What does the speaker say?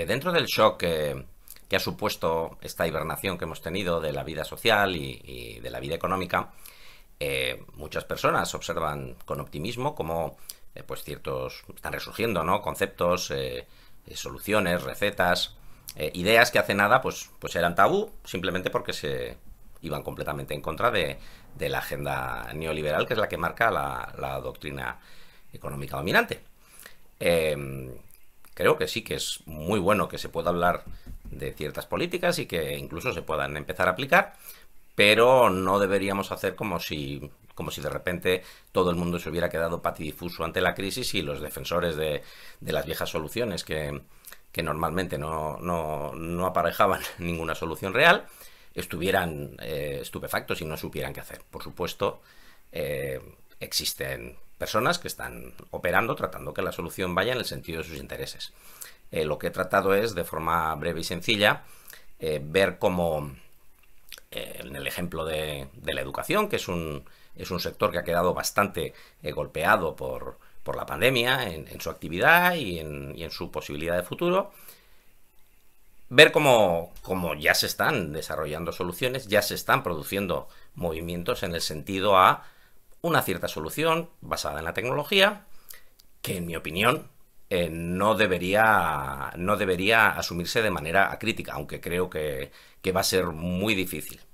Eh, dentro del shock que ha supuesto esta hibernación que hemos tenido de la vida social y, de la vida económica, eh, muchas personas observan con optimismo cómo eh, pues ciertos están resurgiendo ¿no? conceptos, soluciones, recetas, ideas que hace nada pues, pues eran tabú simplemente porque se iban completamente en contra de, la agenda neoliberal que es la que marca la, doctrina económica dominante creo que sí que es muy bueno que se pueda hablar de ciertas políticas y que incluso se puedan empezar a aplicar, pero no deberíamos hacer como si, como si de repente todo el mundo se hubiera quedado patidifuso ante la crisis y los defensores de, las viejas soluciones que, normalmente no, aparejaban ninguna solución real, estuvieran eh, estupefactos y no supieran qué hacer. Por supuesto, eh, existen personas que están operando tratando que la solución vaya en el sentido de sus intereses. Eh, lo que he tratado es, de forma breve y sencilla, eh, ver cómo, eh, en el ejemplo de, la educación, que es un, es un sector que ha quedado bastante golpeado por, la pandemia en, su actividad y en, su posibilidad de futuro, ver cómo ya se están desarrollando soluciones, ya se están produciendo movimientos en el sentido a una cierta solución basada en la tecnología que, en mi opinión, eh, no, debería, no debería asumirse de manera acrítica, aunque creo que va a ser muy difícil.